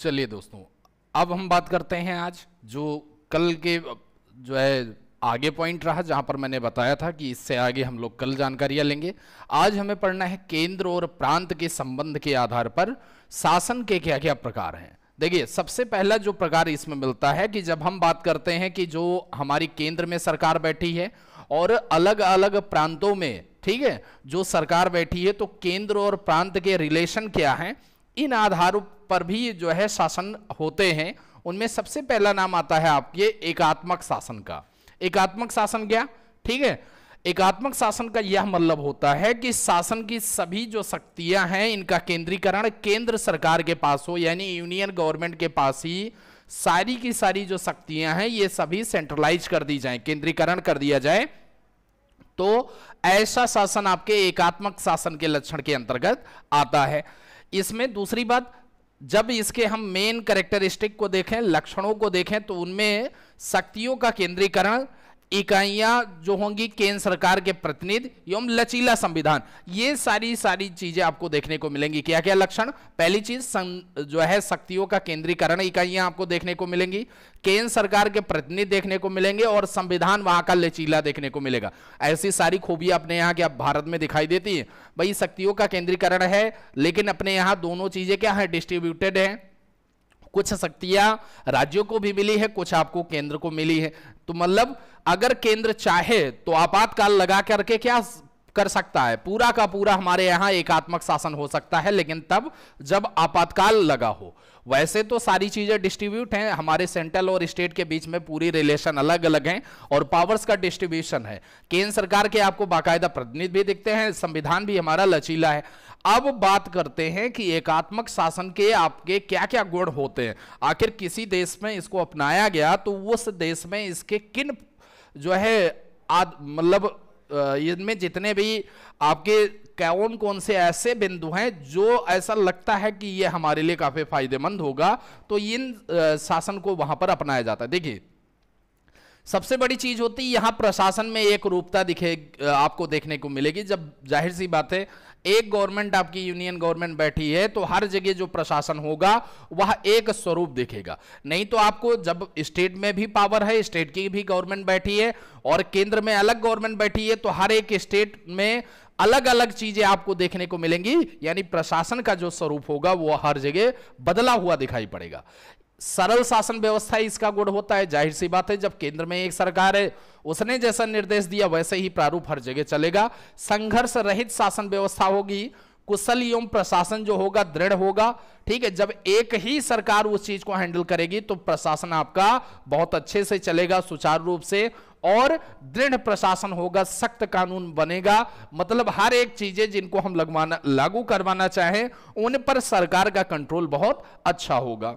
चलिए दोस्तों अब हम बात करते हैं आज जो कल के जो है आगे पॉइंट रहा जहां पर मैंने बताया था कि इससे आगे हम लोग कल जानकारियां लेंगे आज हमें पढ़ना है केंद्र और प्रांत के संबंध के आधार पर शासन के क्या क्या प्रकार हैं देखिए सबसे पहला जो प्रकार इसमें मिलता है कि जब हम बात करते हैं कि जो हमारी केंद्र में सरकार बैठी है और अलग अलग प्रांतों में ठीक है जो सरकार बैठी है तो केंद्र और प्रांत के रिलेशन क्या है इन आधारों पर भी जो है शासन होते हैं उनमें सबसे पहला नाम आता है आपके एकात्मक शासन का एकात्मक शासन क्या ठीक है एकात्मक शासन का यह मतलब होता है कि शासन की सभी जो शक्तियां हैं इनका केंद्रीकरण केंद्र सरकार के पास हो यानी यूनियन गवर्नमेंट के पास ही सारी की सारी जो शक्तियां हैं ये सभी सेंट्रलाइज कर दी जाए केंद्रीकरण कर दिया जाए तो ऐसा शासन आपके एकात्मक शासन के लक्षण के अंतर्गत आता है इसमें दूसरी बात जब इसके हम मेन करेक्टरिस्टिक को देखें लक्षणों को देखें तो उनमें शक्तियों का केंद्रीकरण इकाइयां जो होंगी केंद्र सरकार के प्रतिनिधि एवं लचीला संविधान ये सारी सारी चीजें आपको देखने को मिलेंगी क्या क्या लक्षण पहली चीज जो है शक्तियों का केंद्रीकरण इकाइयां आपको देखने को मिलेंगी केंद्र सरकार के प्रतिनिधि देखने को मिलेंगे और संविधान वहां का लचीला देखने को मिलेगा ऐसी सारी खूबी अपने यहाँ के भारत में दिखाई देती है भाई शक्तियों का केंद्रीकरण है लेकिन अपने यहाँ दोनों चीजें क्या है डिस्ट्रीब्यूटेड है कुछ शक्तियां राज्यों को भी मिली है कुछ आपको केंद्र को मिली है तो मतलब अगर केंद्र चाहे तो आपातकाल लगा करके क्या कर सकता है पूरा का पूरा हमारे यहां एकात्मक शासन हो सकता है लेकिन तब जब आपातकाल लगा हो वैसे तो सारी चीजें डिस्ट्रीब्यूट हैं हमारे सेंट्रल और स्टेट के बीच में पूरी रिलेशन अलग अलग हैं और पावर्स का डिस्ट्रीब्यूशन है केंद्र सरकार के आपको बाकायदा प्रतिनिधि भी दिखते हैं संविधान भी हमारा लचीला है अब बात करते हैं कि एकात्मक शासन के आपके क्या क्या गुण होते हैं आखिर किसी देश में इसको अपनाया गया तो उस देश में इसके किन जो है आद मतलब इनमें जितने भी आपके कौन कौन से ऐसे बिंदु हैं जो ऐसा लगता है कि ये हमारे लिए काफ़ी फायदेमंद होगा तो इन शासन को वहां पर अपनाया जाता है देखिए सबसे बड़ी चीज़ होती है यहां प्रशासन में एक रूपता दिखे आपको देखने को मिलेगी जब जाहिर सी बात है एक गवर्नमेंट आपकी यूनियन गवर्नमेंट बैठी है तो हर जगह जो प्रशासन होगा वह एक स्वरूप दिखेगा नहीं तो आपको जब स्टेट में भी पावर है स्टेट की भी गवर्नमेंट बैठी है और केंद्र में अलग गवर्नमेंट बैठी है तो हर एक स्टेट में अलग अलग चीजें आपको देखने को मिलेंगी यानी प्रशासन का जो स्वरूप होगा वो हर जगह बदला हुआ दिखाई पड़ेगा सरल शासन व्यवस्था ही इसका गुण होता है जाहिर सी बात है जब केंद्र में एक सरकार है उसने जैसा निर्देश दिया वैसे ही प्रारूप हर जगह चलेगा संघर्ष रहित शासन व्यवस्था होगी कुशल एवं प्रशासन जो होगा दृढ़ होगा ठीक है जब एक ही सरकार उस चीज को हैंडल करेगी तो प्रशासन आपका बहुत अच्छे से चलेगा सुचारू रूप से और दृढ़ प्रशासन होगा सख्त कानून बनेगा मतलब हर एक चीजें जिनको हम लगवाना लागू करवाना चाहें उन पर सरकार का कंट्रोल बहुत अच्छा होगा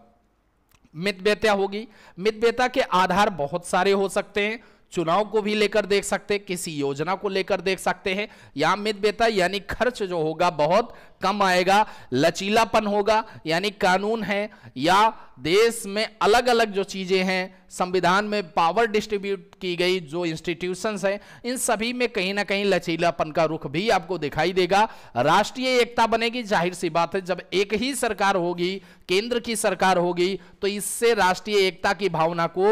मितव्यता होगी मितव्यता के आधार बहुत सारे हो सकते हैं चुनाव को भी लेकर देख सकते हैं किसी योजना को लेकर देख सकते हैं या मितव्यता यानी खर्च जो होगा बहुत कम आएगा लचीलापन होगा यानी कानून है या देश में अलग अलग जो चीज़ें हैं संविधान में पावर डिस्ट्रीब्यूट की गई जो इंस्टीट्यूशंस हैं इन सभी में कहीं ना कहीं लचीलापन का रुख भी आपको दिखाई देगा राष्ट्रीय एकता बनेगी जाहिर सी बात है जब एक ही सरकार होगी केंद्र की सरकार होगी तो इससे राष्ट्रीय एकता की भावना को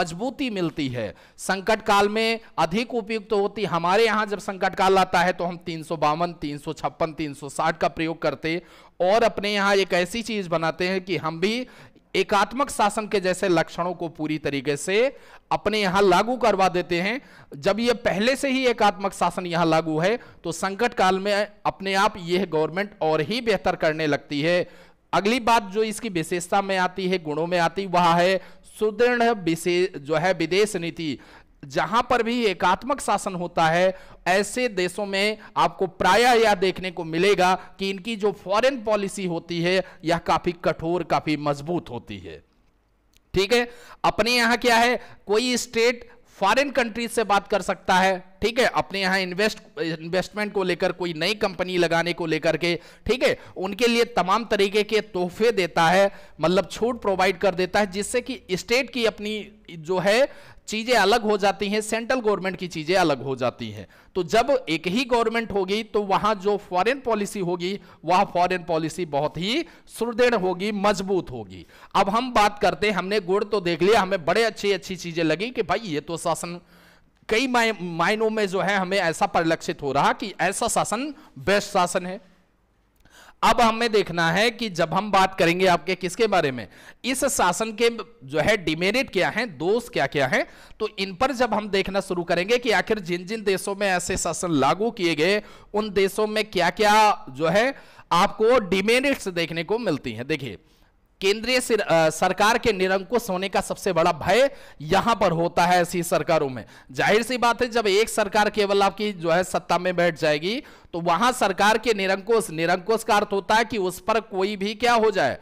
मजबूती मिलती है संकट काल में अधिक उपयुक्त तो होती हमारे यहां जब संकट काल आता है तो हम तीन सौ बावन तीन सौ छप्पन तीन सौ साठ का प्रयोग करते और अपने यहाँ एक ऐसी चीज बनाते हैं कि हम भी एकात्मक शासन के जैसे लक्षणों को पूरी तरीके से अपने यहां लागू करवा देते हैं जब यह पहले से ही एकात्मक शासन यहां लागू है तो संकट काल में अपने आप यह गवर्नमेंट और ही बेहतर करने लगती है अगली बात जो इसकी विशेषता में आती है गुणों में आती वह है सुदृढ़ जो है विदेश नीति जहां पर भी एकात्मक शासन होता है ऐसे देशों में आपको प्राय यह देखने को मिलेगा कि इनकी जो फॉरेन पॉलिसी होती है यह काफी कठोर काफी मजबूत होती है ठीक है अपने यहां क्या है कोई स्टेट फॉरेन कंट्रीज से बात कर सकता है ठीक है अपने यहां इन्वेस्ट इन्वेस्टमेंट को लेकर कोई नई कंपनी लगाने को लेकर के ठीक है उनके लिए तमाम तरीके के तोहफे देता है मतलब छूट प्रोवाइड कर देता है जिससे कि स्टेट की अपनी जो है चीजें अलग हो जाती हैं सेंट्रल गवर्नमेंट की चीजें अलग हो जाती हैं तो जब एक ही गवर्नमेंट होगी तो वहां जो फॉरेन पॉलिसी होगी वह फॉरेन पॉलिसी बहुत ही सुदृढ़ होगी मजबूत होगी अब हम बात करते हैं हमने गुड़ तो देख लिया हमें बड़े अच्छी अच्छी चीजें लगी कि भाई ये तो शासन कई मायनों में जो है हमें ऐसा परिलक्षित हो रहा कि ऐसा शासन बेस्ट शासन है अब हमें देखना है कि जब हम बात करेंगे आपके किसके बारे में इस शासन के जो है डिमेरिट क्या है दोष क्या क्या है तो इन पर जब हम देखना शुरू करेंगे कि आखिर जिन जिन देशों में ऐसे शासन लागू किए गए उन देशों में क्या क्या जो है आपको डिमेरिट्स देखने को मिलती है देखिए केंद्रीय सरकार के निरंकुश होने का सबसे बड़ा भय यहां पर होता है ऐसी सरकारों में जाहिर सी बात है जब एक सरकार केवल आपकी जो है सत्ता में बैठ जाएगी तो वहां सरकार के निरंकुश निरंकुश का अर्थ होता है कि उस पर कोई भी क्या हो जाए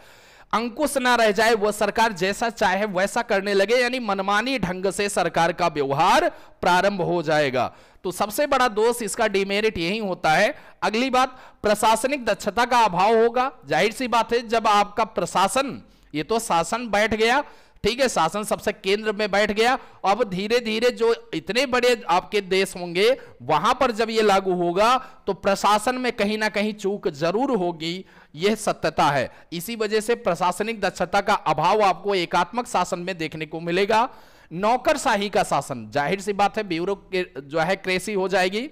अंकुश ना रह जाए वह सरकार जैसा चाहे वैसा करने लगे यानी मनमानी ढंग से सरकार का व्यवहार प्रारंभ हो जाएगा तो सबसे बड़ा दोष इसका डिमेरिट यही होता है अगली बात प्रशासनिक दक्षता का अभाव होगा जाहिर सी बात है जब आपका प्रशासन ये तो शासन बैठ गया ठीक है शासन सबसे केंद्र में बैठ गया अब धीरे धीरे जो इतने बड़े आपके देश होंगे वहां पर जब ये लागू होगा तो प्रशासन में कहीं ना कहीं चूक जरूर होगी यह सत्यता है इसी वजह से प्रशासनिक दक्षता का अभाव आपको एकात्मक शासन में देखने को मिलेगा नौकरशाही का शासन जाहिर सी बात है ब्यूरो जो है क्रेसी हो जाएगी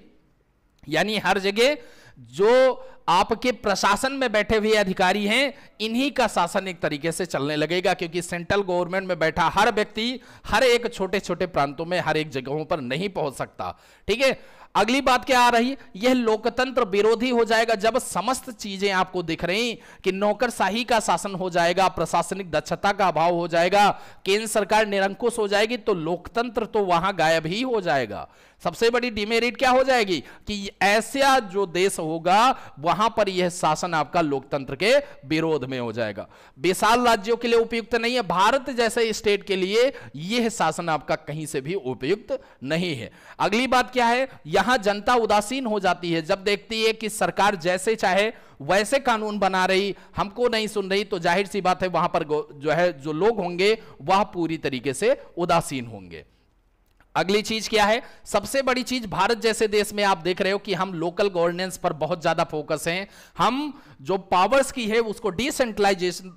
यानी हर जगह जो आपके प्रशासन में बैठे हुए अधिकारी हैं इन्हीं का शासन एक तरीके से चलने लगेगा क्योंकि सेंट्रल गवर्नमेंट में बैठा हर व्यक्ति हर एक छोटे छोटे प्रांतों में हर एक जगहों पर नहीं पहुंच सकता ठीक है अगली बात क्या आ रही है यह लोकतंत्र विरोधी हो जाएगा जब समस्त चीजें आपको दिख रही कि नौकरशाही का शासन हो जाएगा प्रशासनिक दक्षता का अभाव हो जाएगा केंद्र सरकार निरंकुश हो जाएगी तो लोकतंत्र तो वहां गायब ही हो जाएगा सबसे बड़ी डिमेरिट क्या हो जाएगी कि ऐसा जो देश होगा वहां पर यह शासन आपका लोकतंत्र के विरोध में हो जाएगा विशाल राज्यों के लिए उपयुक्त नहीं है भारत जैसे स्टेट के लिए यह शासन आपका कहीं से भी उपयुक्त नहीं है अगली बात क्या है यहां जनता उदासीन हो जाती है जब देखती है कि सरकार जैसे चाहे वैसे कानून बना रही हमको नहीं सुन रही तो जाहिर सी बात है वहां पर जो है जो लोग होंगे वह पूरी तरीके से उदासीन होंगे अगली चीज क्या है सबसे बड़ी चीज भारत जैसे देश में आप देख रहे हो कि हम लोकल गवर्नेंस पर बहुत ज्यादा फोकस हैं हम जो पावर्स की है उसको डिसेंट्रलाइजेशन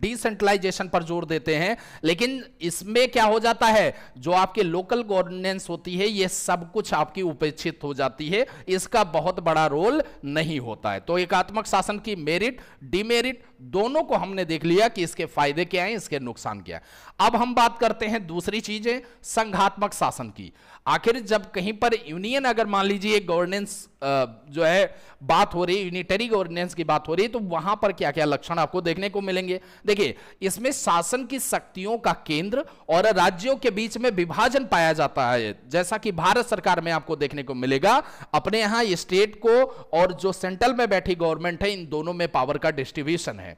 डिसेंट्रलाइजेशन पर जोर देते हैं लेकिन इसमें क्या हो जाता है जो आपके लोकल गवर्नेंस होती है ये सब कुछ आपकी उपेक्षित हो जाती है इसका बहुत बड़ा रोल नहीं होता है तो एकात्मक शासन की मेरिट डिमेरिट दोनों को हमने देख लिया कि इसके फायदे क्या हैं इसके नुकसान क्या है अब हम बात करते हैं दूसरी चीजें संघात्मक शासन की आखिर जब कहीं पर यूनियन अगर मान लीजिए गवर्नेंस जो है बात हो रही है यूनिटरी गवर्नेंस की बात हो रही है तो वहां पर क्या क्या लक्षण आपको देखने को मिलेंगे देखिए इसमें शासन की शक्तियों का केंद्र और राज्यों के बीच में विभाजन पाया जाता है जैसा कि भारत सरकार में आपको देखने को मिलेगा अपने यहां स्टेट को और जो सेंट्रल में बैठी गवर्नमेंट है इन दोनों में पावर का डिस्ट्रीब्यूशन है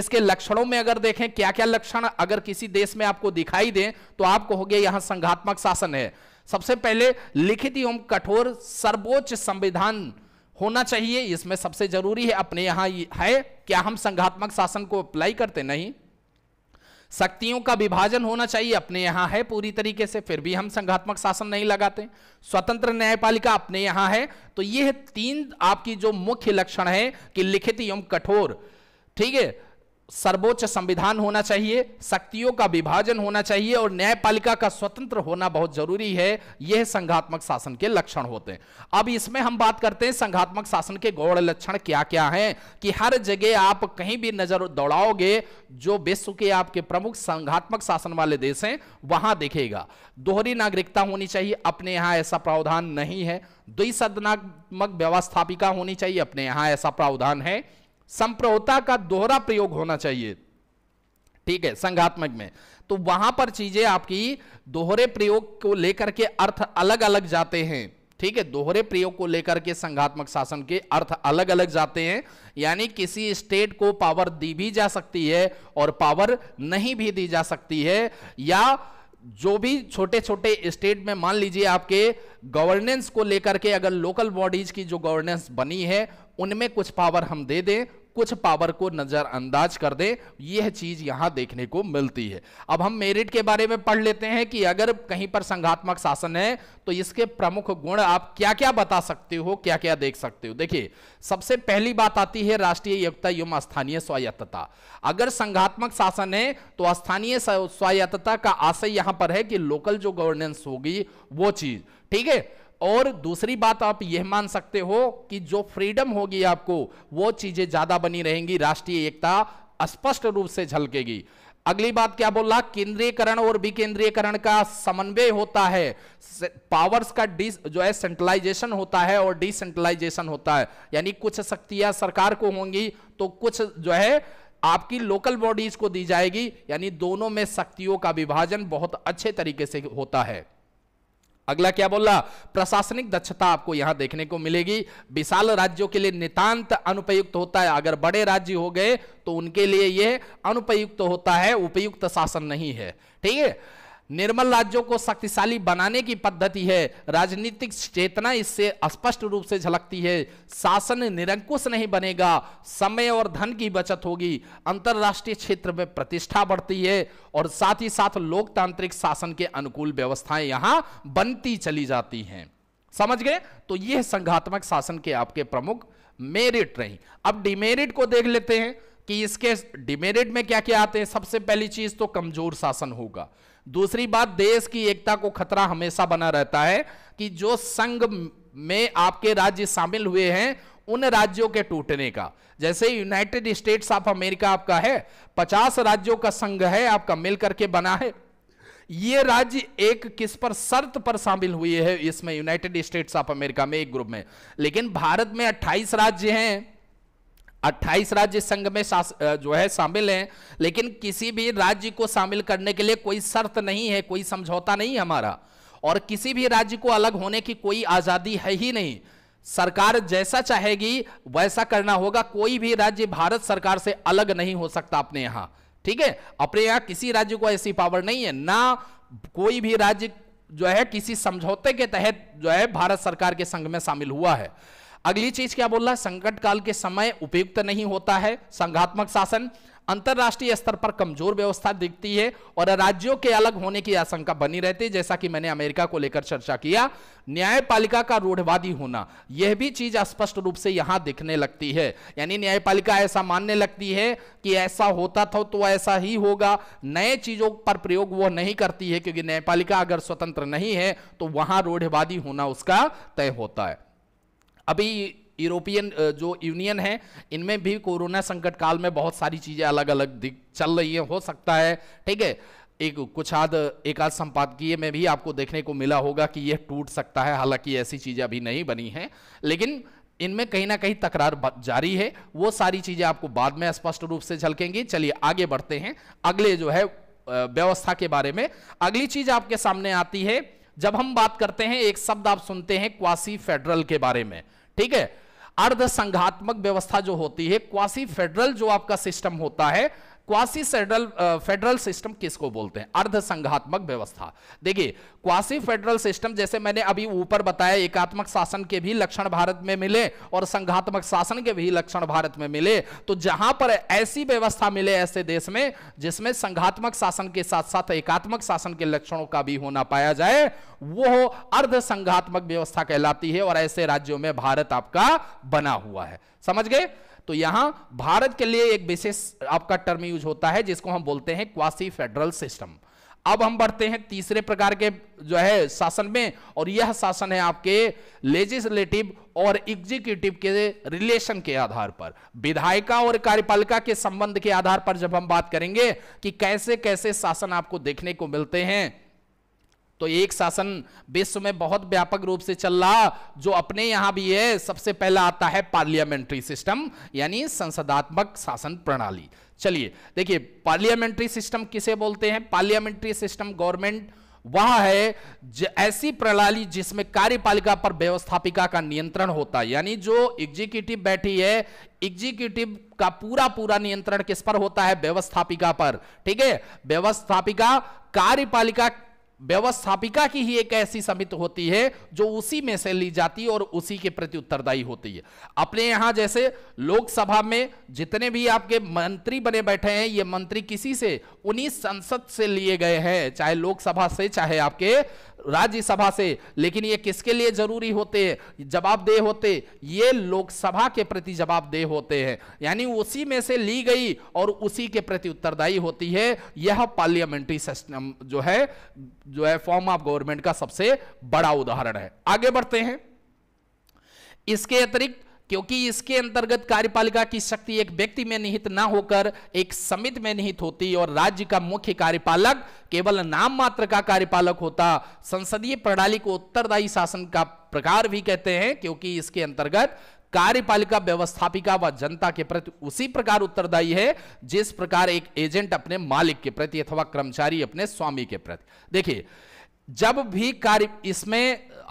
इसके लक्षणों में अगर देखें क्या क्या लक्षण अगर किसी देश में आपको दिखाई दें तो आप कहोगे यहां संघात्मक शासन है सबसे पहले लिखित एवं कठोर सर्वोच्च संविधान होना चाहिए इसमें सबसे जरूरी है अपने यहां है क्या हम संघात्मक शासन को अप्लाई करते नहीं शक्तियों का विभाजन होना चाहिए अपने यहां है पूरी तरीके से फिर भी हम संघात्मक शासन नहीं लगाते स्वतंत्र न्यायपालिका अपने यहां है तो यह तीन आपकी जो मुख्य लक्षण है कि लिखित एवं कठोर ठीक है सर्वोच्च संविधान होना चाहिए शक्तियों का विभाजन होना चाहिए और न्यायपालिका का स्वतंत्र होना बहुत जरूरी है यह संघात्मक शासन के लक्षण होते हैं अब इसमें हम बात करते हैं संघात्मक शासन के गौण लक्षण क्या क्या हैं कि हर जगह आप कहीं भी नजर दौड़ाओगे जो विश्व के आपके प्रमुख संघात्मक शासन वाले देश हैं वहां देखेगा दोहरी नागरिकता होनी चाहिए अपने यहां ऐसा प्रावधान नहीं है द्विसदनात्मक व्यवस्थापिका होनी चाहिए अपने यहां ऐसा प्रावधान है संप्रभुता का दोहरा प्रयोग होना चाहिए ठीक है संघात्मक में तो वहां पर चीजें आपकी दोहरे प्रयोग को लेकर के अर्थ अलग अलग जाते हैं ठीक है दोहरे प्रयोग को लेकर के संघात्मक शासन के अर्थ अलग अलग जाते हैं यानी किसी स्टेट को पावर दी भी जा सकती है और पावर नहीं भी दी जा सकती है या जो भी छोटे छोटे स्टेट में मान लीजिए आपके गवर्नेंस को लेकर के अगर लोकल बॉडीज की जो गवर्नेंस बनी है उनमें कुछ पावर हम दे दें कुछ पावर को नजरअंदाज कर दे यह चीज यहां देखने को मिलती है अब हम मेरिट के बारे में पढ़ लेते हैं कि अगर कहीं पर संघात्मक शासन है तो इसके प्रमुख गुण आप क्या क्या बता सकते हो क्या क्या देख सकते हो देखिए सबसे पहली बात आती है राष्ट्रीय एकता एवं स्थानीय स्वायत्तता अगर संघात्मक शासन है तो स्थानीय स्वायत्तता का आशय यहां पर है कि लोकल जो गवर्नेंस होगी वो चीज ठीक है और दूसरी बात आप यह मान सकते हो कि जो फ्रीडम होगी आपको वो चीजें ज्यादा बनी रहेंगी राष्ट्रीय एकता स्पष्ट रूप से झलकेगी अगली बात क्या बोला केंद्रीयकरण और विकेंद्रीयकरण का समन्वय होता है पावर्स का डी जो है सेंट्रलाइजेशन होता है और डिसेंट्रलाइजेशन होता है यानी कुछ शक्तियां सरकार को होंगी तो कुछ जो है आपकी लोकल बॉडीज को दी जाएगी यानी दोनों में शक्तियों का विभाजन बहुत अच्छे तरीके से होता है अगला क्या बोला प्रशासनिक दक्षता आपको यहां देखने को मिलेगी विशाल राज्यों के लिए नितांत अनुपयुक्त होता है अगर बड़े राज्य हो गए तो उनके लिए यह अनुपयुक्त होता है उपयुक्त शासन नहीं है ठीक है निर्मल राज्यों को शक्तिशाली बनाने की पद्धति है राजनीतिक चेतना इससे स्पष्ट रूप से झलकती है शासन निरंकुश नहीं बनेगा समय और धन की बचत होगी अंतर्राष्ट्रीय क्षेत्र में प्रतिष्ठा बढ़ती है और साथ ही साथ लोकतांत्रिक शासन के अनुकूल व्यवस्थाएं यहां बनती चली जाती हैं समझ गए तो यह संघात्मक शासन के आपके प्रमुख मेरिट रही अब डिमेरिट को देख लेते हैं कि इसके डिमेरिट में क्या क्या आते हैं सबसे पहली चीज तो कमजोर शासन होगा दूसरी बात देश की एकता को खतरा हमेशा बना रहता है कि जो संघ में आपके राज्य शामिल हुए हैं उन राज्यों के टूटने का जैसे यूनाइटेड स्टेट्स ऑफ अमेरिका आपका है पचास राज्यों का संघ है आपका मिलकर के बना है ये राज्य एक किस पर शर्त पर शामिल हुए है इसमें यूनाइटेड स्टेट्स ऑफ अमेरिका में एक ग्रुप में लेकिन भारत में 28 राज्य हैं 28 राज्य संघ में जो है शामिल हैं लेकिन किसी भी राज्य को शामिल करने के लिए कोई शर्त नहीं है कोई समझौता नहीं हमारा और किसी भी राज्य को अलग होने की कोई आज़ादी है ही नहीं सरकार जैसा चाहेगी वैसा करना होगा कोई भी राज्य भारत सरकार से अलग नहीं हो सकता अपने यहां ठीक है अपने यहां किसी राज्य को ऐसी पावर नहीं है ना कोई भी राज्य जो है किसी समझौते के तहत जो है भारत सरकार के संघ में शामिल हुआ है अगली चीज क्या बोल रहा है संकट काल के समय उपयुक्त नहीं होता है संघात्मक शासन अंतर्राष्ट्रीय स्तर पर कमजोर व्यवस्था दिखती है और राज्यों के अलग होने की आशंका बनी रहती है जैसा कि मैंने अमेरिका को लेकर चर्चा किया न्यायपालिका का रूढ़वादी होना यह भी चीज स्पष्ट रूप से यहां दिखने लगती है यानी न्यायपालिका ऐसा मानने लगती है कि ऐसा होता था तो ऐसा ही होगा नए चीजों पर प्रयोग वह नहीं करती है क्योंकि न्यायपालिका अगर स्वतंत्र नहीं है तो वहां रूढ़वादी होना उसका तय होता है अभी यूरोपियन जो यूनियन है इनमें भी कोरोना संकट काल में बहुत सारी चीज़ें अलग अलग दिख चल रही है हो सकता है ठीक है एक कुछ आध एक आध संपादकीय में भी आपको देखने को मिला होगा कि यह टूट सकता है हालांकि ऐसी चीज़ें अभी नहीं बनी हैं लेकिन इनमें कहीं ना कहीं तकरार जारी है वो सारी चीज़ें आपको बाद में स्पष्ट रूप से झलकेंगी चलिए आगे बढ़ते हैं अगले जो है व्यवस्था के बारे में अगली चीज़ आपके सामने आती है जब हम बात करते हैं एक शब्द आप सुनते हैं क्वासी फेडरल के बारे में ठीक है अर्ध संघात्मक व्यवस्था जो होती है क्वासी फेडरल जो आपका सिस्टम होता है क्वासी सेडल फेडरल सिस्टम किसको बोलते हैं अर्ध संघात्मक व्यवस्था देखिए क्वासी फेडरल सिस्टम जैसे मैंने अभी ऊपर बताया एकात्मक शासन के भी लक्षण भारत में मिले और संघात्मक शासन के भी लक्षण भारत में मिले तो जहां पर ऐसी व्यवस्था मिले ऐसे देश में जिसमें संघात्मक शासन के साथ साथ एकात्मक शासन के लक्षणों का भी होना पाया जाए वो अर्ध संघात्मक व्यवस्था कहलाती है और ऐसे राज्यों में भारत आपका बना हुआ है समझ गए तो यहां भारत के लिए एक विशेष आपका टर्म यूज होता है जिसको हम बोलते हैं क्वासी फेडरल सिस्टम अब हम बढ़ते हैं तीसरे प्रकार के जो है शासन में और यह शासन है आपके लेजिस्लेटिव और एग्जीक्यूटिव के रिलेशन के आधार पर विधायिका और कार्यपालिका के संबंध के आधार पर जब हम बात करेंगे कि कैसे कैसे शासन आपको देखने को मिलते हैं तो एक शासन विश्व में बहुत व्यापक रूप से चल रहा जो अपने यहां भी है सबसे पहला आता है पार्लियामेंट्री सिस्टम यानी संसदात्मक शासन प्रणाली चलिए देखिए पार्लियामेंट्री सिस्टम किसे बोलते हैं पार्लियामेंट्री सिस्टम गवर्नमेंट वह है ऐसी प्रणाली जिसमें कार्यपालिका पर व्यवस्थापिका का नियंत्रण होता है यानी जो एग्जीक्यूटिव बैठी है एग्जीक्यूटिव का पूरा पूरा नियंत्रण किस पर होता है व्यवस्थापिका पर ठीक है व्यवस्थापिका कार्यपालिका व्यवस्थापिका की ही एक ऐसी समिति होती है जो उसी में से ली जाती है और उसी के प्रति उत्तरदायी होती है अपने यहां जैसे लोकसभा में जितने भी आपके मंत्री बने बैठे हैं ये मंत्री किसी से उन्हीं संसद से लिए गए हैं चाहे लोकसभा से चाहे आपके राज्यसभा से लेकिन ये किसके लिए जरूरी होते हैं जवाबदेह होते ये लोकसभा के प्रति जवाबदेह होते हैं यानी उसी में से ली गई और उसी के प्रति उत्तरदायी होती है यह पार्लियामेंट्री सिस्टम जो है जो है फॉर्म ऑफ गवर्नमेंट का सबसे बड़ा उदाहरण है आगे बढ़ते हैं इसके अतिरिक्त क्योंकि इसके अंतर्गत कार्यपालिका की शक्ति एक व्यक्ति में निहित ना होकर एक समिति में निहित होती और राज्य का मुख्य कार्यपालक केवल नाम मात्र का कार्यपालक होता संसदीय प्रणाली को उत्तरदायी शासन का प्रकार भी कहते हैं क्योंकि इसके अंतर्गत कार्यपालिका व्यवस्थापिका व जनता के प्रति उसी प्रकार उत्तरदायी है जिस प्रकार एक एजेंट अपने मालिक के प्रति अथवा कर्मचारी अपने स्वामी के प्रति देखिए जब भी कार्य इसमें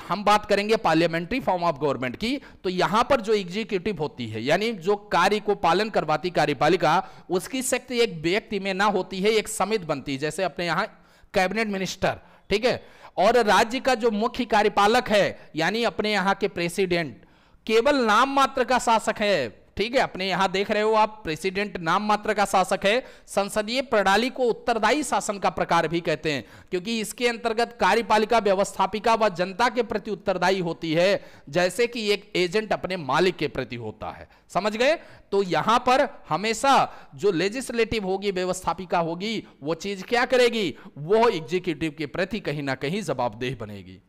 हम बात करेंगे पार्लियामेंट्री फॉर्म ऑफ गवर्नमेंट की तो यहां पर जो एग्जीक्यूटिव होती है यानी जो कार्य को पालन करवाती कार्यपालिका उसकी शक्ति एक व्यक्ति में ना होती है एक समिति बनती है जैसे अपने यहां कैबिनेट मिनिस्टर ठीक है और राज्य का जो मुख्य कार्यपालक है यानी अपने यहाँ के प्रेसिडेंट केवल नाम मात्र का शासक है ठीक है अपने यहां देख रहे हो आप प्रेसिडेंट नाम मात्र का शासक है संसदीय प्रणाली को उत्तरदायी शासन का प्रकार भी कहते हैं क्योंकि इसके अंतर्गत कार्यपालिका व्यवस्थापिका व जनता के प्रति उत्तरदायी होती है जैसे कि एक एजेंट अपने मालिक के प्रति होता है समझ गए तो यहां पर हमेशा जो लेजिस्लेटिव होगी व्यवस्थापिका होगी वो चीज क्या करेगी वो एग्जीक्यूटिव के प्रति कहीं ना कहीं जवाबदेह बनेगी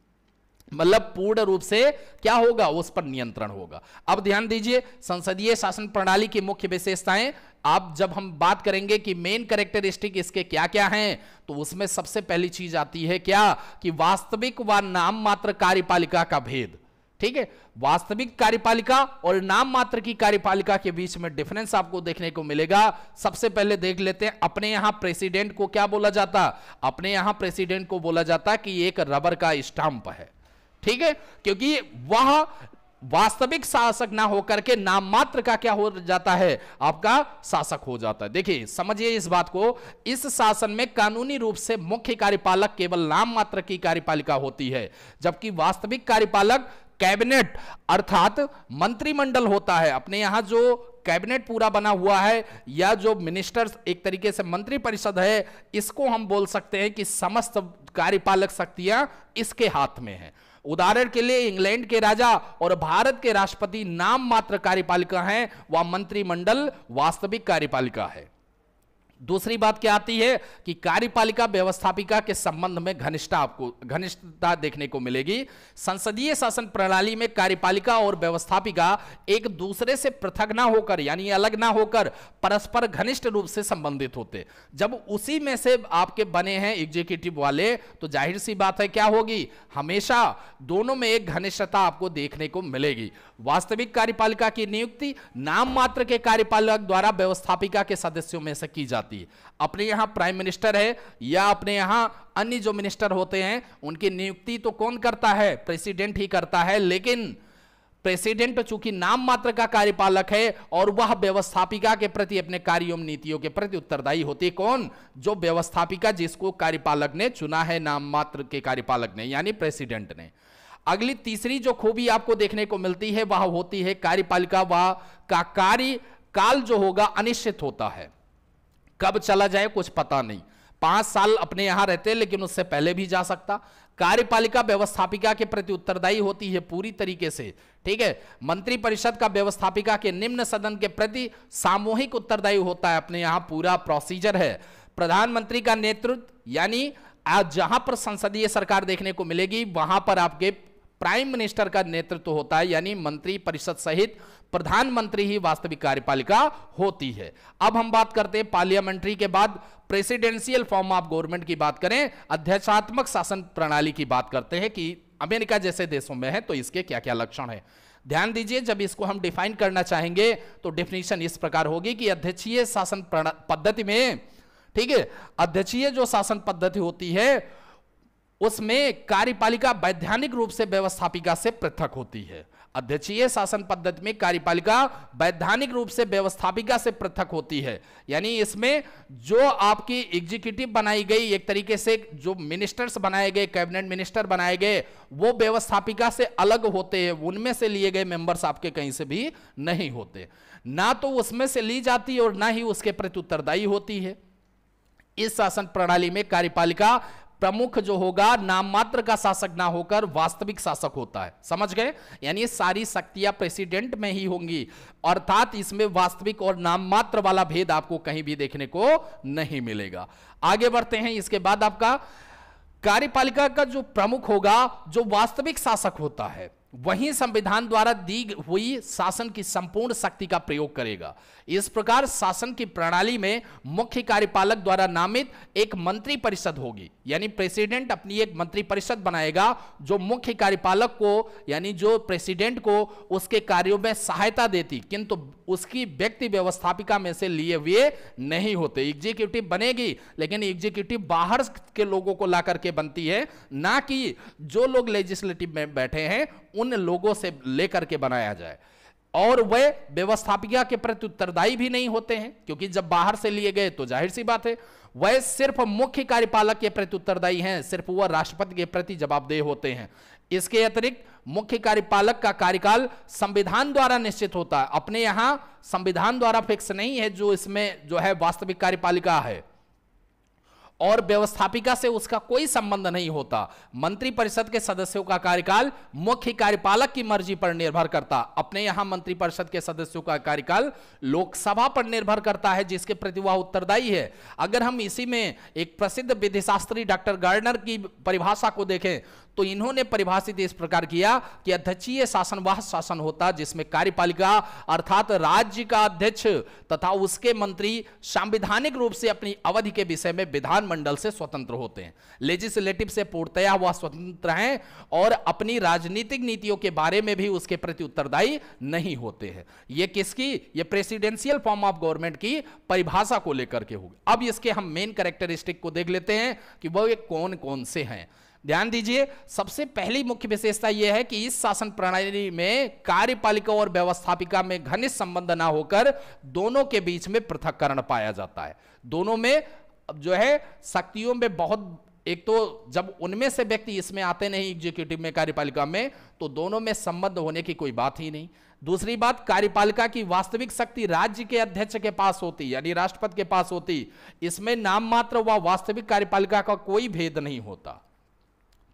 मतलब पूर्ण रूप से क्या होगा उस पर नियंत्रण होगा अब ध्यान दीजिए संसदीय शासन प्रणाली की मुख्य विशेषताएं आप जब हम बात करेंगे कि मेन करेक्टरिस्टिक इसके क्या क्या हैं तो उसमें सबसे पहली चीज आती है क्या कि वास्तविक व वा नाम मात्र कार्यपालिका का भेद ठीक है वास्तविक कार्यपालिका और नाम मात्र की कार्यपालिका के बीच में डिफरेंस आपको देखने को मिलेगा सबसे पहले देख लेते हैं अपने यहां प्रेसिडेंट को क्या बोला जाता अपने यहां प्रेसिडेंट को बोला जाता कि एक रबर का स्टाम्प है ठीक है क्योंकि वह वास्तविक शासक ना होकर के नाम मात्र का क्या हो जाता है आपका शासक हो जाता है देखिए समझिए इस बात को इस शासन में कानूनी रूप से मुख्य कार्यपालक केवल नाम मात्र की कार्यपालिका होती है जबकि वास्तविक कार्यपालक कैबिनेट अर्थात मंत्रिमंडल होता है अपने यहां जो कैबिनेट पूरा बना हुआ है या जो मिनिस्टर्स एक तरीके से मंत्रिपरिषद है इसको हम बोल सकते हैं कि समस्त कार्यपालक शक्तियां इसके हाथ में है उदाहरण के लिए इंग्लैंड के राजा और भारत के राष्ट्रपति नाम मात्र कार्यपालिका हैं वह मंत्रिमंडल वास्तविक कार्यपालिका है दूसरी बात क्या आती है कि कार्यपालिका व्यवस्थापिका के संबंध में घनिष्ठता आपको घनिष्ठता देखने को मिलेगी संसदीय शासन प्रणाली में कार्यपालिका और व्यवस्थापिका एक दूसरे से पृथक ना होकर यानी अलग ना होकर परस्पर घनिष्ठ रूप से संबंधित होते जब उसी में से आपके बने हैं एग्जीक्यूटिव वाले तो जाहिर सी बात है क्या होगी हमेशा दोनों में एक घनिष्ठता आपको देखने को मिलेगी वास्तविक कार्यपालिका की नियुक्ति नाम मात्र के कार्यपालक द्वारा व्यवस्थापिका के सदस्यों में से की जाती जाती है अपने यहाँ प्राइम मिनिस्टर है या अपने यहाँ अन्य जो मिनिस्टर होते हैं उनकी नियुक्ति तो कौन करता है प्रेसिडेंट ही करता है लेकिन प्रेसिडेंट चूंकि नाम मात्र का कार्यपालक है और वह व्यवस्थापिका के प्रति अपने कार्यों नीतियों के प्रति उत्तरदायी होती कौन जो व्यवस्थापिका जिसको कार्यपालक ने चुना है नाम मात्र के कार्यपालक ने यानी प्रेसिडेंट ने अगली तीसरी जो खूबी आपको देखने को मिलती है वह होती है कार्यपालिका वह का कार्य काल जो होगा अनिश्चित होता है कब चला जाए कुछ पता नहीं पांच साल अपने यहां रहते लेकिन उससे पहले भी जा सकता कार्यपालिका व्यवस्थापिका के प्रति उत्तरदायी होती है पूरी तरीके से ठीक है मंत्रिपरिषद का व्यवस्थापिका के निम्न सदन के प्रति सामूहिक उत्तरदायी होता है अपने यहां पूरा प्रोसीजर है प्रधानमंत्री का नेतृत्व यानी आज जहां पर संसदीय सरकार देखने को मिलेगी वहां पर आपके प्राइम मिनिस्टर का नेतृत्व होता है यानी मंत्री परिषद सहित प्रधानमंत्री ही वास्तविक कार्यपालिका होती है अब हम बात करते हैं पार्लियामेंट्री के बाद प्रेसिडेंशियल फॉर्म ऑफ गवर्नमेंट की बात करें अध्यक्षात्मक शासन प्रणाली की बात करते हैं कि अमेरिका जैसे देशों में है तो इसके क्या क्या लक्षण है ध्यान दीजिए जब इसको हम डिफाइन करना चाहेंगे तो डेफिनेशन इस प्रकार होगी कि अध्यक्षीय शासन पद्धति में ठीक है अध्यक्षीय जो शासन पद्धति होती है उसमें कार्यपालिका वैधानिक रूप से व्यवस्थापिका से पृथक होती है अध्यक्षीय शासन पद्धति में कार्यपालिका वैधानिक रूप से व्यवस्थापिका से पृथक होती है यानी इसमें जो आपकी एग्जीक्यूटिव बनाई गई एक तरीके से जो मिनिस्टर्स बनाए गए कैबिनेट मिनिस्टर बनाए गए वो व्यवस्थापिका से अलग होते हैं उनमें से लिए गए मेंबर्स आपके कहीं से भी नहीं होते ना तो उसमें से ली जाती और ना ही उसके प्रति उत्तरदायी होती है इस शासन प्रणाली में कार्यपालिका प्रमुख जो होगा नाम मात्र का शासक ना होकर वास्तविक शासक होता है समझ गए यानी सारी शक्तियां प्रेसिडेंट में ही होंगी अर्थात इसमें वास्तविक और नाम मात्र वाला भेद आपको कहीं भी देखने को नहीं मिलेगा आगे बढ़ते हैं इसके बाद आपका कार्यपालिका का जो प्रमुख होगा जो वास्तविक शासक होता है वहीं संविधान द्वारा दी हुई शासन की संपूर्ण शक्ति का प्रयोग करेगा इस प्रकार शासन की प्रणाली में मुख्य कार्यपालक द्वारा नामित एक मंत्री परिषद होगी यानी प्रेसिडेंट अपनी एक मंत्री परिषद बनाएगा जो मुख्य कार्यपालक को यानी जो प्रेसिडेंट को उसके कार्यों में सहायता देती किंतु उसकी व्यक्ति व्यवस्थापिका में से लिए हुए नहीं होते एग्जीक्यूटिव बनेगी लेकिन एग्जीक्यूटिव बाहर के लोगों को लाकर के बनती है ना कि जो लोग लेजिस्लेटिव में बैठे हैं उन लोगों से लेकर के बनाया जाए और वह व्यवस्थापिका के प्रति उत्तरदायी भी नहीं होते हैं क्योंकि जब बाहर से लिए गए तो जाहिर सी बात है वह सिर्फ मुख्य कार्यपालक के प्रति उत्तरदायी हैं सिर्फ वह राष्ट्रपति के प्रति जवाबदेह होते हैं इसके अतिरिक्त मुख्य कार्यपालक का कार्यकाल संविधान द्वारा निश्चित होता है अपने यहां संविधान द्वारा फिक्स नहीं है जो इसमें जो है वास्तविक कार्यपालिका है और व्यवस्थापिका से उसका कोई संबंध नहीं होता मंत्रिपरिषद के सदस्यों का कार्यकाल मुख्य कार्यपालक की मर्जी पर निर्भर करता अपने यहां मंत्रिपरिषद के सदस्यों का कार्यकाल लोकसभा पर निर्भर करता है जिसके प्रति वह उत्तरदायी है अगर हम इसी में एक प्रसिद्ध विधिशास्त्री डॉक्टर गार्डनर की परिभाषा को देखें तो इन्होंने परिभाषित इस प्रकार किया कि अध्यक्षीय शासन वह शासन होता जिसमें कार्यपालिका अर्थात राज्य का अध्यक्ष तथा उसके मंत्री संविधानिक रूप से अपनी अवधि के विषय में विधानमंडल से स्वतंत्र होते हैं लेजिस्लेटिव से पूर्णतया वह स्वतंत्र हैं और अपनी राजनीतिक नीतियों के बारे में भी उसके प्रति उत्तरदायी नहीं होते हैं यह किसकी यह प्रेसिडेंशियल फॉर्म ऑफ गवर्नमेंट की परिभाषा को लेकर के होगी अब इसके हम मेन कैरेक्टरिस्टिक को देख लेते हैं कि वह कौन कौन से हैं ध्यान दीजिए सबसे पहली मुख्य विशेषता यह है कि इस शासन प्रणाली में कार्यपालिका और व्यवस्थापिका में घनिष्ठ संबंध ना होकर दोनों के बीच में पृथककरण पाया जाता है दोनों में जो है शक्तियों में बहुत एक तो जब उनमें से व्यक्ति इसमें आते नहीं एग्जीक्यूटिव में कार्यपालिका में तो दोनों में संबंध होने की कोई बात ही नहीं दूसरी बात कार्यपालिका की वास्तविक शक्ति राज्य के अध्यक्ष के पास होती यानी राष्ट्रपति के पास होती इसमें नाम मात्र व वा वास्तविक कार्यपालिका का कोई भेद नहीं होता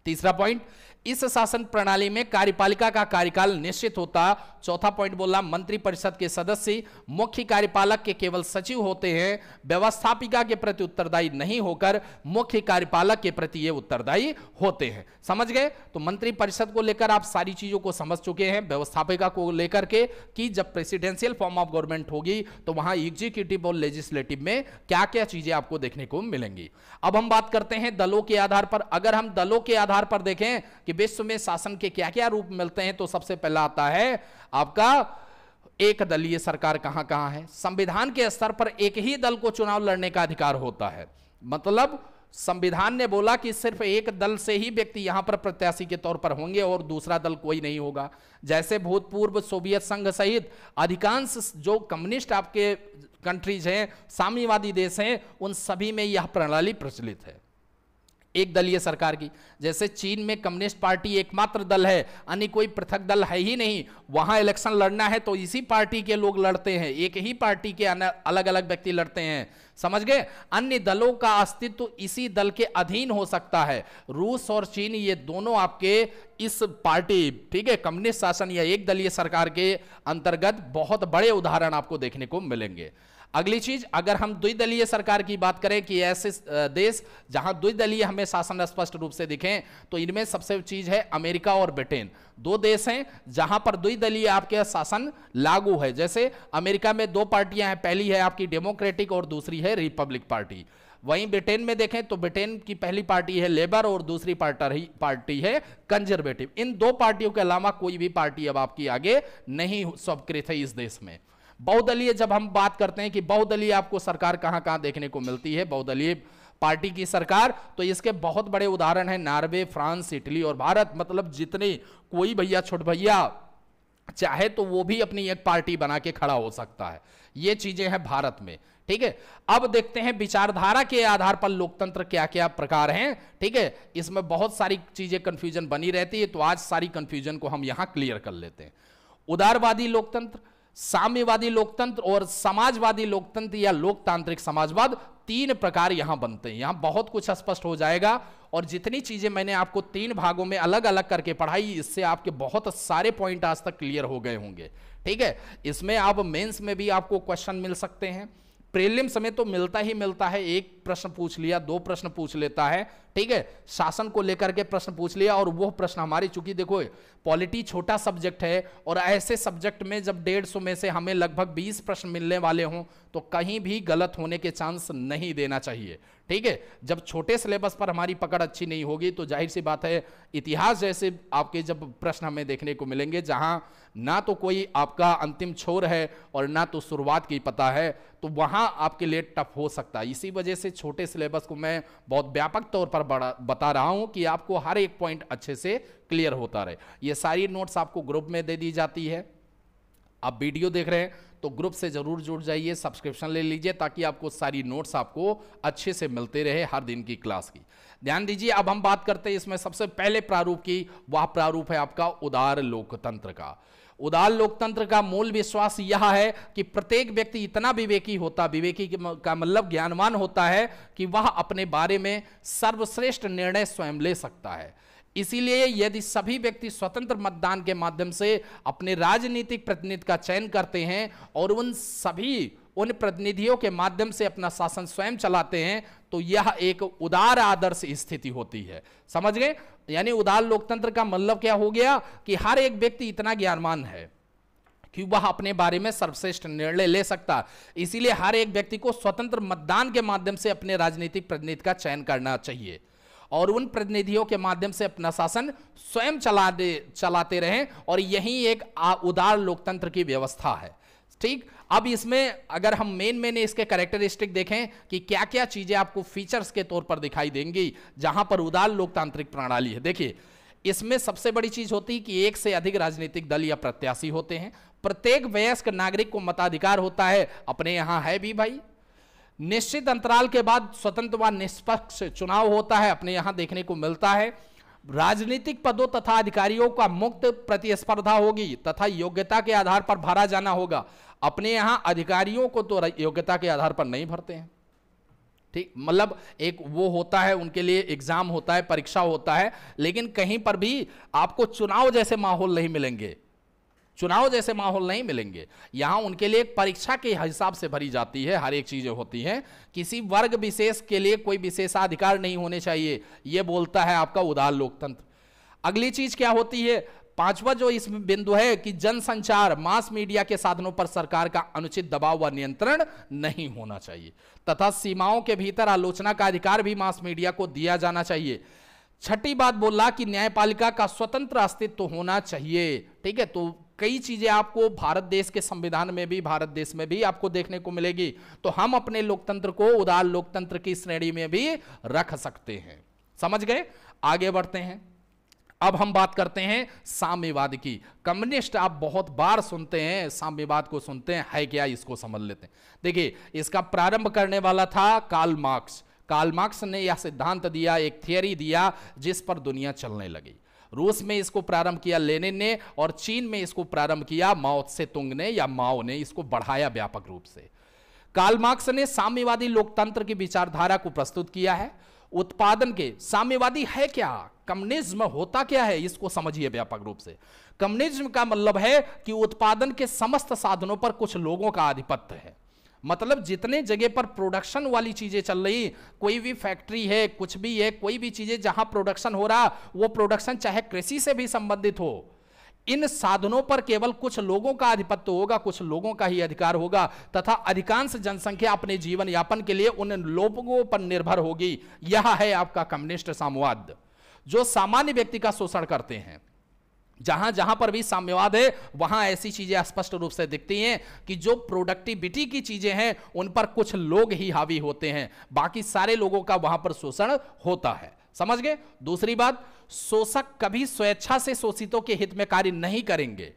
तीसरा पॉइंट इस शासन प्रणाली में कार्यपालिका का कार्यकाल निश्चित होता चौथा पॉइंट बोला मंत्री परिषद के सदस्य मुख्य कार्यपालक के केवल सचिव होते हैं व्यवस्थापिका के प्रति उत्तरदायी नहीं होकर मुख्य कार्यपालक के प्रति ये उत्तरदायी होते हैं समझ गए तो मंत्री परिषद को लेकर आप सारी चीजों को समझ चुके हैं व्यवस्थापिका को लेकर के कि जब प्रेसिडेंशियल फॉर्म ऑफ गवर्नमेंट होगी तो वहां एग्जीक्यूटिव और लेजिस्लेटिव में क्या क्या चीजें आपको देखने को मिलेंगी अब हम बात करते हैं दलों के आधार पर अगर हम दलों के आधार पर देखें कि कि विश्व में शासन के क्या क्या रूप मिलते हैं तो सबसे पहला आता है आपका एक दलीय सरकार कहां कहां है संविधान के स्तर पर एक ही दल को चुनाव लड़ने का अधिकार होता है मतलब संविधान ने बोला कि सिर्फ एक दल से ही व्यक्ति यहां पर प्रत्याशी के तौर पर होंगे और दूसरा दल कोई नहीं होगा जैसे भूतपूर्व सोवियत संघ सहित अधिकांश जो कम्युनिस्ट आपके कंट्रीज हैं साम्यवादी देश हैं उन सभी में यह प्रणाली प्रचलित है एक दलीय सरकार की जैसे चीन में कम्युनिस्ट पार्टी एकमात्र दल है अन्य कोई पृथक दल है ही नहीं वहां इलेक्शन लड़ना है तो इसी पार्टी के लोग लड़ते हैं एक ही पार्टी के अलग अलग व्यक्ति लड़ते हैं समझ गए अन्य दलों का अस्तित्व इसी दल के अधीन हो सकता है रूस और चीन ये दोनों आपके इस पार्टी ठीक है कम्युनिस्ट शासन या एक दलीय सरकार के अंतर्गत बहुत बड़े उदाहरण आपको देखने को मिलेंगे अगली चीज अगर हम द्विदलीय सरकार की बात करें कि ऐसे देश जहां द्विदलीय हमें शासन स्पष्ट रूप से दिखें तो इनमें सबसे चीज है अमेरिका और ब्रिटेन दो देश हैं जहां पर द्विदलीय आपके शासन लागू है जैसे अमेरिका में दो पार्टियां हैं पहली है आपकी डेमोक्रेटिक और दूसरी है रिपब्लिक पार्टी वहीं ब्रिटेन में देखें तो ब्रिटेन की पहली पार्टी है लेबर और दूसरी पार्टी पार्टी है कंजर्वेटिव इन दो पार्टियों के अलावा कोई भी पार्टी अब आपकी आगे नहीं स्वीकृत है इस देश में बहुदलीय जब हम बात करते हैं कि बहुदलीय आपको सरकार कहां कहां देखने को मिलती है बहुदलीय पार्टी की सरकार तो इसके बहुत बड़े उदाहरण हैं नॉर्वे फ्रांस इटली और भारत मतलब जितने कोई भैया छोट भैया चाहे तो वो भी अपनी एक पार्टी बना के खड़ा हो सकता है ये चीजें हैं भारत में ठीक है अब देखते हैं विचारधारा के आधार पर लोकतंत्र क्या क्या प्रकार हैं ठीक है इसमें बहुत सारी चीजें कंफ्यूजन बनी रहती है तो आज सारी कंफ्यूजन को हम यहां क्लियर कर लेते हैं उदारवादी लोकतंत्र साम्यवादी लोकतंत्र और समाजवादी लोकतंत्र या लोकतांत्रिक समाजवाद तीन प्रकार यहां बनते हैं यहां बहुत कुछ स्पष्ट हो जाएगा और जितनी चीजें मैंने आपको तीन भागों में अलग अलग करके पढ़ाई इससे आपके बहुत सारे पॉइंट आज तक क्लियर हो गए होंगे ठीक है इसमें आप मेंस में भी आपको क्वेश्चन मिल सकते हैं प्रीलिम्स में तो मिलता ही मिलता है एक प्रश्न पूछ लिया दो प्रश्न पूछ लेता है ठीक है शासन को लेकर के प्रश्न पूछ लिया और वह प्रश्न हमारी चूंकि देखो पॉलिटी छोटा सब्जेक्ट है और ऐसे सब्जेक्ट में जब डेढ़ सौ में से हमें लगभग बीस प्रश्न मिलने वाले हों तो कहीं भी गलत होने के चांस नहीं देना चाहिए ठीक है जब छोटे सिलेबस पर हमारी पकड़ अच्छी नहीं होगी तो जाहिर सी बात है इतिहास जैसे आपके जब प्रश्न हमें देखने को मिलेंगे जहां ना तो कोई आपका अंतिम छोर है और ना तो शुरुआत की पता है तो वहां आपके लिए टफ हो सकता है इसी वजह से छोटे सिलेबस को मैं बहुत व्यापक तौर पर बता रहा हूं कि आपको हर एक पॉइंट अच्छे से क्लियर होता रहे ये सारी नोट्स आपको ग्रुप में दे दी जाती है आप वीडियो देख रहे हैं तो ग्रुप से जरूर जुड़ जाइए सब्सक्रिप्शन ले लीजिए ताकि आपको सारी नोट्स आपको अच्छे से मिलते रहे हर दिन की क्लास की ध्यान दीजिए अब हम बात करते हैं इसमें सबसे पहले प्रारूप की वह प्रारूप है आपका उदार लोकतंत्र का उदार लोकतंत्र का मूल विश्वास यह है कि प्रत्येक व्यक्ति इतना विवेकी होता विवेकी का मतलब ज्ञानवान होता है कि वह अपने बारे में सर्वश्रेष्ठ निर्णय स्वयं ले सकता है इसीलिए यदि सभी व्यक्ति स्वतंत्र मतदान के माध्यम से अपने राजनीतिक प्रतिनिधि का चयन करते हैं और उन सभी उन प्रतिनिधियों के माध्यम से अपना शासन स्वयं चलाते हैं तो यह एक उदार आदर्श स्थिति होती है समझ गए यानी उदार लोकतंत्र का मतलब क्या हो गया कि हर एक व्यक्ति इतना ज्ञानवान है कि वह अपने बारे में सर्वश्रेष्ठ निर्णय ले सकता इसीलिए हर एक व्यक्ति को स्वतंत्र मतदान के माध्यम से अपने राजनीतिक प्रतिनिधि का चयन करना चाहिए और उन प्रतिनिधियों के माध्यम से अपना शासन स्वयं चला दे चलाते रहें और यही एक उदार लोकतंत्र की व्यवस्था है ठीक अब इसमें अगर हम मेन मेन इसके करेक्टरिस्टिक देखें कि क्या क्या चीजें आपको फीचर्स के तौर पर दिखाई देंगी जहां पर उदार लोकतांत्रिक प्रणाली है देखिए इसमें सबसे बड़ी चीज होती है कि एक से अधिक राजनीतिक दल या प्रत्याशी होते हैं प्रत्येक वयस्क नागरिक को मताधिकार होता है अपने यहां है भी भाई निश्चित अंतराल के बाद स्वतंत्र व निष्पक्ष चुनाव होता है अपने यहां देखने को मिलता है राजनीतिक पदों तथा अधिकारियों का मुक्त प्रतिस्पर्धा होगी तथा योग्यता के आधार पर भरा जाना होगा अपने यहां अधिकारियों को तो योग्यता के आधार पर नहीं भरते हैं ठीक मतलब एक वो होता है उनके लिए एग्जाम होता है परीक्षा होता है लेकिन कहीं पर भी आपको चुनाव जैसे माहौल नहीं मिलेंगे चुनाव जैसे माहौल नहीं मिलेंगे यहाँ उनके लिए एक परीक्षा के हिसाब से भरी जाती है हर एक चीज़ें होती हैं किसी वर्ग विशेष के लिए कोई विशेषाधिकार नहीं होने चाहिए ये बोलता है आपका उदार लोकतंत्र अगली चीज़ क्या होती है पांचवा जो इस बिंदु है कि जनसंचार मास मीडिया के साधनों पर सरकार का अनुचित दबाव व नियंत्रण नहीं होना चाहिए तथा सीमाओं के भीतर आलोचना का अधिकार भी मास मीडिया को दिया जाना चाहिए छठी बात बोला कि न्यायपालिका का स्वतंत्र अस्तित्व होना चाहिए ठीक है तो कई चीजें आपको भारत देश के संविधान में भी भारत देश में भी आपको देखने को मिलेगी तो हम अपने लोकतंत्र को उदार लोकतंत्र की श्रेणी में भी रख सकते हैं समझ गए आगे बढ़ते हैं अब हम बात करते हैं साम्यवाद की कम्युनिस्ट आप बहुत बार सुनते हैं साम्यवाद को सुनते हैं है क्या इसको समझ लेते हैं देखिए इसका प्रारंभ करने वाला था काल मार्क्स काल मार्क्स ने यह सिद्धांत दिया एक थियरी दिया जिस पर दुनिया चलने लगी रूस में इसको प्रारंभ किया लेनिन ने और चीन में इसको प्रारंभ किया माओ से तुंग ने या माओ ने इसको बढ़ाया व्यापक रूप से कार्ल मार्क्स ने साम्यवादी लोकतंत्र की विचारधारा को प्रस्तुत किया है उत्पादन के साम्यवादी है क्या कम्युनिज्म होता क्या है इसको समझिए व्यापक रूप से कम्युनिज्म का मतलब है कि उत्पादन के समस्त साधनों पर कुछ लोगों का आधिपत्य है मतलब जितने जगह पर प्रोडक्शन वाली चीज़ें चल रही कोई भी फैक्ट्री है कुछ भी है कोई भी चीज़ें जहां प्रोडक्शन हो रहा वो प्रोडक्शन चाहे कृषि से भी संबंधित हो इन साधनों पर केवल कुछ लोगों का आधिपत्य होगा कुछ लोगों का ही अधिकार होगा तथा अधिकांश जनसंख्या अपने जीवन यापन के लिए उन लोगों पर निर्भर होगी यह है आपका कम्युनिस्ट सामवाद जो सामान्य व्यक्ति का शोषण करते हैं जहां जहां पर भी साम्यवाद है वहां ऐसी चीजें स्पष्ट रूप से दिखती हैं कि जो प्रोडक्टिविटी की चीजें हैं उन पर कुछ लोग ही हावी होते हैं बाकी सारे लोगों का वहां पर शोषण होता है समझ गए दूसरी बात शोषक कभी स्वेच्छा से शोषितों के हित में कार्य नहीं करेंगे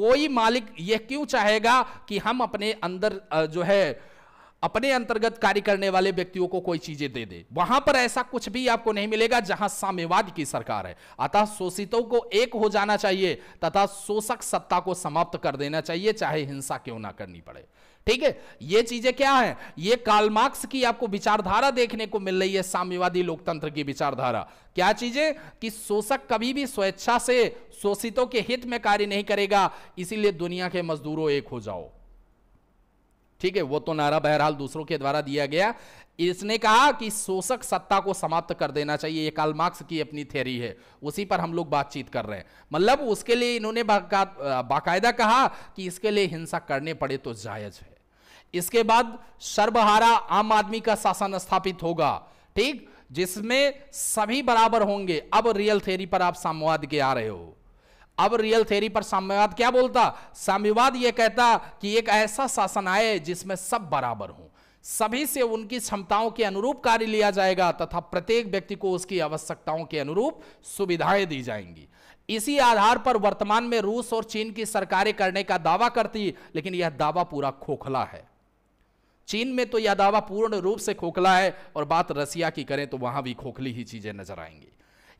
कोई मालिक यह क्यों चाहेगा कि हम अपने अंदर जो है अपने अंतर्गत कार्य करने वाले व्यक्तियों को कोई चीजें दे दे वहां पर ऐसा कुछ भी आपको नहीं मिलेगा जहां साम्यवाद की सरकार है अतः शोषितों को एक हो जाना चाहिए तथा शोषक सत्ता को समाप्त कर देना चाहिए चाहे हिंसा क्यों ना करनी पड़े ठीक है ये चीजें क्या है ये कालमार्क्स की आपको विचारधारा देखने को मिल रही है साम्यवादी लोकतंत्र की विचारधारा क्या चीजें कि शोषक कभी भी स्वेच्छा से शोषितों के हित में कार्य नहीं करेगा इसीलिए दुनिया के मजदूरों एक हो जाओ ठीक है वो तो नारा बहरहाल दूसरों के द्वारा दिया गया इसने कहा कि शोषक सत्ता को समाप्त कर देना चाहिए ये कार्ल मार्क्स की अपनी थ्योरी है उसी पर हम लोग बातचीत कर रहे हैं मतलब उसके लिए इन्होंने बाकायदा कहा कि इसके लिए हिंसा करने पड़े तो जायज है इसके बाद सर्वहारा आम आदमी का शासन स्थापित होगा ठीक जिसमें सभी बराबर होंगे अब रियल थ्योरी पर आप संवाद के आ रहे हो अब रियल थेरी पर साम्यवाद क्या बोलता साम्यवाद यह कहता कि एक ऐसा शासन आए जिसमें सब बराबर हो सभी से उनकी क्षमताओं के अनुरूप कार्य लिया जाएगा तथा प्रत्येक व्यक्ति को उसकी आवश्यकताओं के अनुरूप सुविधाएं दी जाएंगी इसी आधार पर वर्तमान में रूस और चीन की सरकारें करने का दावा करती लेकिन यह दावा पूरा खोखला है चीन में तो यह दावा पूर्ण रूप से खोखला है और बात रसिया की करें तो वहां भी खोखली ही चीजें नजर आएंगी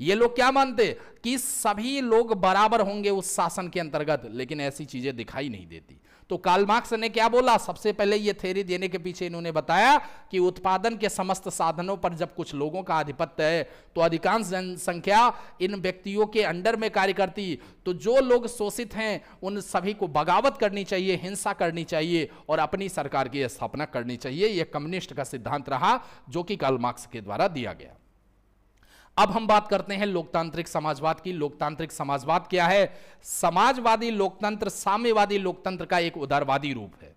ये लोग क्या मानते कि सभी लोग बराबर होंगे उस शासन के अंतर्गत लेकिन ऐसी चीजें दिखाई नहीं देती तो काल मार्क्स ने क्या बोला सबसे पहले ये थ्योरी देने के पीछे इन्होंने बताया कि उत्पादन के समस्त साधनों पर जब कुछ लोगों का आधिपत्य है तो अधिकांश जनसंख्या इन व्यक्तियों के अंडर में कार्य करती तो जो लोग शोषित हैं उन सभी को बगावत करनी चाहिए हिंसा करनी चाहिए और अपनी सरकार की स्थापना करनी चाहिए यह कम्युनिस्ट का सिद्धांत रहा जो कि काल मार्क्स के द्वारा दिया गया अब हम बात करते हैं लोकतांत्रिक समाजवाद की लोकतांत्रिक समाजवाद क्या है समाजवादी लोकतंत्र साम्यवादी लोकतंत्र का एक उदारवादी रूप है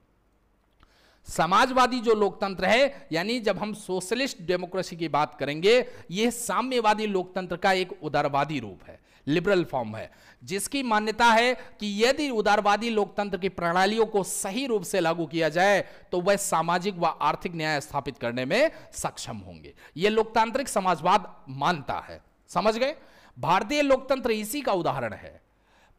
समाजवादी जो लोकतंत्र है यानी जब हम सोशलिस्ट डेमोक्रेसी की बात करेंगे यह साम्यवादी लोकतंत्र का एक उदारवादी रूप है लिबरल फॉर्म है जिसकी मान्यता है कि यदि उदारवादी लोकतंत्र की प्रणालियों को सही रूप से लागू किया जाए तो वह सामाजिक व आर्थिक न्याय स्थापित करने में सक्षम होंगे यह लोकतांत्रिक समाजवाद मानता है समझ गए भारतीय लोकतंत्र इसी का उदाहरण है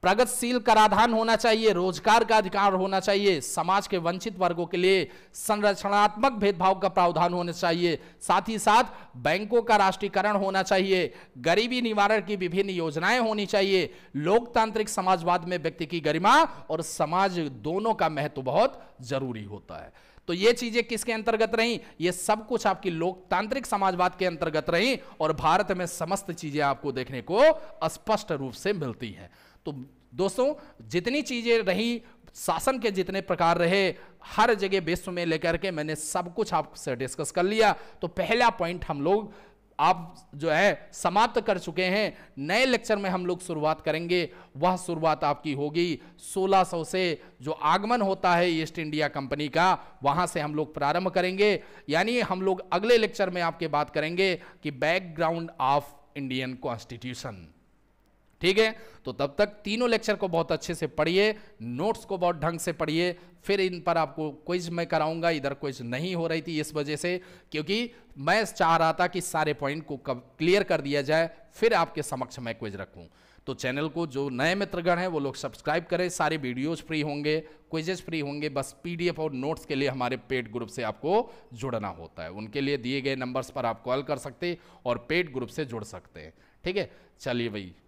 प्रगतिशील कराधान होना चाहिए रोजगार का अधिकार होना चाहिए समाज के वंचित वर्गों के लिए संरचनात्मक भेदभाव का प्रावधान होना चाहिए साथ ही साथ बैंकों का राष्ट्रीयकरण होना चाहिए गरीबी निवारण की विभिन्न योजनाएं होनी चाहिए लोकतांत्रिक समाजवाद में व्यक्ति की गरिमा और समाज दोनों का महत्व बहुत जरूरी होता है तो ये चीजें किसके अंतर्गत रही ये सब कुछ आपकी लोकतांत्रिक समाजवाद के अंतर्गत रही और भारत में समस्त चीजें आपको देखने को स्पष्ट रूप से मिलती हैं तो दोस्तों जितनी चीजें रही शासन के जितने प्रकार रहे हर जगह विश्व में लेकर के मैंने सब कुछ आपसे डिस्कस कर लिया तो पहला पॉइंट हम लोग आप जो है समाप्त कर चुके हैं नए लेक्चर में हम लोग शुरुआत करेंगे वह शुरुआत आपकी होगी 1600 से जो आगमन होता है ईस्ट इंडिया कंपनी का वहां से हम लोग प्रारंभ करेंगे यानी हम लोग अगले लेक्चर में आपके बात करेंगे कि बैकग्राउंड ऑफ इंडियन कॉन्स्टिट्यूशन ठीक है तो तब तक तीनों लेक्चर को बहुत अच्छे से पढ़िए नोट्स को बहुत ढंग से पढ़िए फिर इन पर आपको क्विज मैं कराऊंगा इधर क्विज नहीं हो रही थी इस वजह से क्योंकि मैं चाह रहा था कि सारे पॉइंट को कब क्लियर कर दिया जाए फिर आपके समक्ष मैं क्विज रखूँ तो चैनल को जो नए मित्रगण हैं वो लोग सब्सक्राइब करें सारे वीडियोज फ्री होंगे क्विजेज फ्री होंगे बस पीडीएफ और नोट्स के लिए हमारे पेड ग्रुप से आपको जुड़ना होता है उनके लिए दिए गए नंबर्स पर आप कॉल कर सकते और पेड ग्रुप से जुड़ सकते हैं ठीक है चलिए भाई